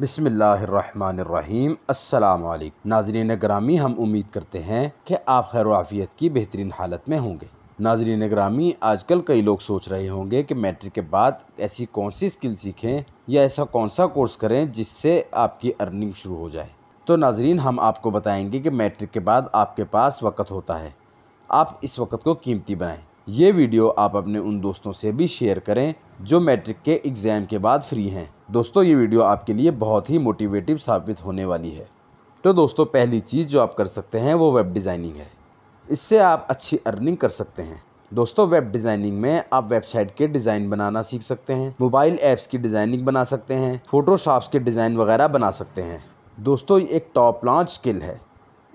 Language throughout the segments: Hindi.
बिसमीम अल्लाम नाजरीन ग्रामी हम उम्मीद करते हैं कि आप खैर आफ़ियत की बेहतरीन हालत में होंगे नाजरीन ग्रामी आजकल कई लोग सोच रहे होंगे कि मैट्रिक के बाद ऐसी कौन सी स्किल सीखें या ऐसा कौन सा कोर्स करें जिससे आपकी अर्निंग शुरू हो जाए तो नाजरीन हम आपको बताएंगे कि मैट्रिक के बाद आपके पास वक्त होता है आप इस वक्त को कीमती बनाएँ ये वीडियो आप अपने उन दोस्तों से भी शेयर करें जो मैट्रिक के एग्ज़ाम के बाद फ्री हैं दोस्तों ये वीडियो आपके लिए बहुत ही मोटिवेटिव साबित होने वाली है तो दोस्तों पहली चीज़ जो आप कर सकते हैं वो वेब डिज़ाइनिंग है इससे आप अच्छी अर्निंग कर सकते हैं दोस्तों वेब डिज़ाइनिंग में आप वेबसाइट के डिज़ाइन बनाना सीख सकते हैं मोबाइल ऐप्स की डिज़ाइनिंग बना सकते हैं फ़ोटोशॉप्स के डिज़ाइन वगैरह बना सकते हैं दोस्तों ये एक टॉप लॉन्च स्किल है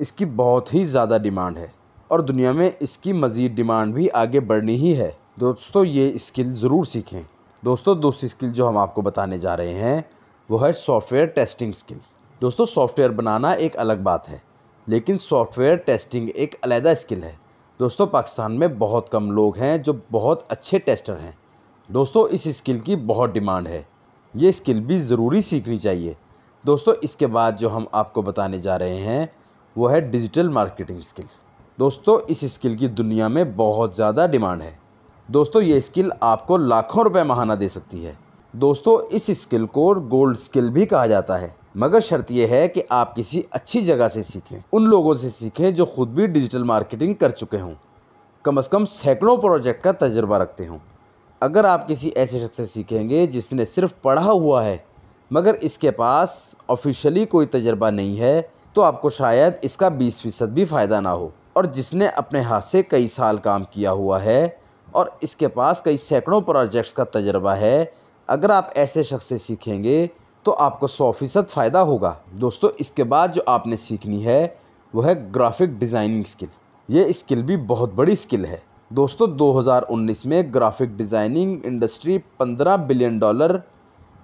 इसकी बहुत ही ज़्यादा डिमांड है और दुनिया में इसकी मज़ीद डिमांड भी आगे बढ़नी ही है दोस्तों ये स्किल ज़रूर सीखें दोस्तों दूसरी स्किल जो हम आपको बताने जा रहे हैं वो है सॉफ्टवेयर टेस्टिंग स्किल दोस्तों सॉफ्टवेयर बनाना एक अलग बात है लेकिन सॉफ्टवेयर टेस्टिंग एक अलहदा स्किल है दोस्तों पाकिस्तान में बहुत कम लोग हैं जो बहुत अच्छे टेस्टर हैं दोस्तों इस स्किल की बहुत डिमांड है ये स्किल भी ज़रूरी सीखनी चाहिए दोस्तों इसके बाद जो हम आपको बताने जा रहे हैं वो है डिजिटल मार्केटिंग स्किल दोस्तों इस स्किल की दुनिया में बहुत ज़्यादा डिमांड है दोस्तों ये स्किल आपको लाखों रुपए महाना दे सकती है दोस्तों इस स्किल को गोल्ड स्किल भी कहा जाता है मगर शर्त यह है कि आप किसी अच्छी जगह से सीखें उन लोगों से सीखें जो खुद भी डिजिटल मार्केटिंग कर चुके हों कम अज़ कम सैकड़ों प्रोजेक्ट का तजर्बा रखते हों अगर आप किसी ऐसे शख्स से सीखेंगे जिसने सिर्फ पढ़ा हुआ है मगर इसके पास ऑफिशियली कोई तजर्बा नहीं है तो आपको शायद इसका बीस फ़ीसद भी फ़ायदा ना हो और जिसने अपने हाथ से कई साल काम किया हुआ है और इसके पास कई सैकड़ों प्रोजेक्ट्स का तजर्बा है अगर आप ऐसे शख्स से सीखेंगे तो आपको सौ फ़ीसद फ़ायदा होगा दोस्तों इसके बाद जो आपने सीखनी है वह है ग्राफिक डिज़ाइनिंग स्किल ये स्किल भी बहुत बड़ी स्किल है दोस्तों 2019 में graphic designing industry 15 billion dollar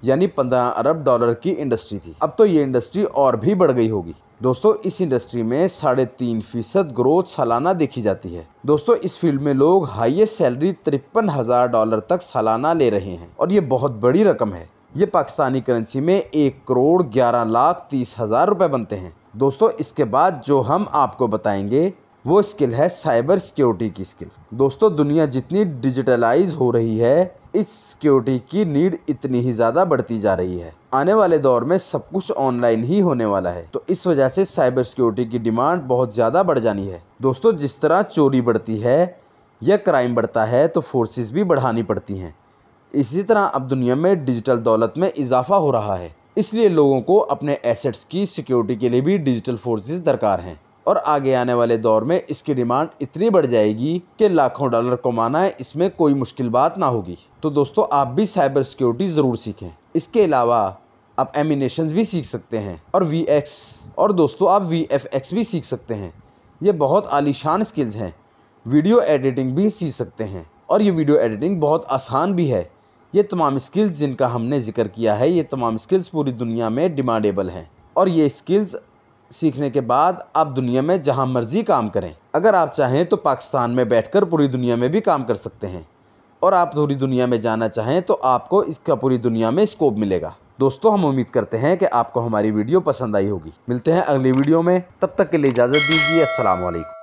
यानी 15 अरब डॉलर की इंडस्ट्री थी अब तो ये इंडस्ट्री और भी बढ़ गई होगी दोस्तों इस इंडस्ट्री में साढ़े तीन फीसद ग्रोथ सालाना देखी जाती है दोस्तों इस फील्ड में लोग हाईएस्ट सैलरी तिरपन हजार डॉलर तक सालाना ले रहे हैं और ये बहुत बड़ी रकम है ये पाकिस्तानी करेंसी में एक करोड़ ग्यारह लाख तीस हजार रुपए बनते हैं दोस्तों इसके बाद जो हम आपको बताएंगे वो स्किल है साइबर सिक्योरिटी की स्किल दोस्तों दुनिया जितनी डिजिटलाइज हो रही है इस सिक्योरिटी की नीड इतनी ही ज़्यादा बढ़ती जा रही है आने वाले दौर में सब कुछ ऑनलाइन ही होने वाला है तो इस वजह से साइबर सिक्योरिटी की डिमांड बहुत ज़्यादा बढ़ जानी है दोस्तों जिस तरह चोरी बढ़ती है या क्राइम बढ़ता है तो फोर्सेस भी बढ़ानी पड़ती हैं इसी तरह अब दुनिया में डिजिटल दौलत में इजाफा हो रहा है इसलिए लोगों को अपने एसेट्स की सिक्योरिटी के लिए भी डिजिटल फोर्सेज दरकार हैं और आगे आने वाले दौर में इसकी डिमांड इतनी बढ़ जाएगी कि लाखों डॉलर कमाना है इसमें कोई मुश्किल बात ना होगी तो दोस्तों आप भी साइबर सिक्योरिटी ज़रूर सीखें इसके अलावा आप एमिनेशन भी सीख सकते हैं और वी एक्स और दोस्तों आप वी एफ एक्स भी सीख सकते हैं ये बहुत आलीशान स्किल्स हैं वीडियो एडिटिंग भी सीख सकते हैं और ये वीडियो एडिटिंग बहुत आसान भी है ये तमाम स्किल्स जिनका हमने जिक्र किया है ये तमाम स्किल्स पूरी दुनिया में डिमांडेबल हैं और ये स्किल्स सीखने के बाद आप दुनिया में जहाँ मर्जी काम करें अगर आप चाहें तो पाकिस्तान में बैठकर पूरी दुनिया में भी काम कर सकते हैं और आप पूरी दुनिया में जाना चाहें तो आपको इसका पूरी दुनिया में स्कोप मिलेगा दोस्तों हम उम्मीद करते हैं कि आपको हमारी वीडियो पसंद आई होगी मिलते हैं अगली वीडियो में तब तक के लिए इजाज़त दीजिए असलम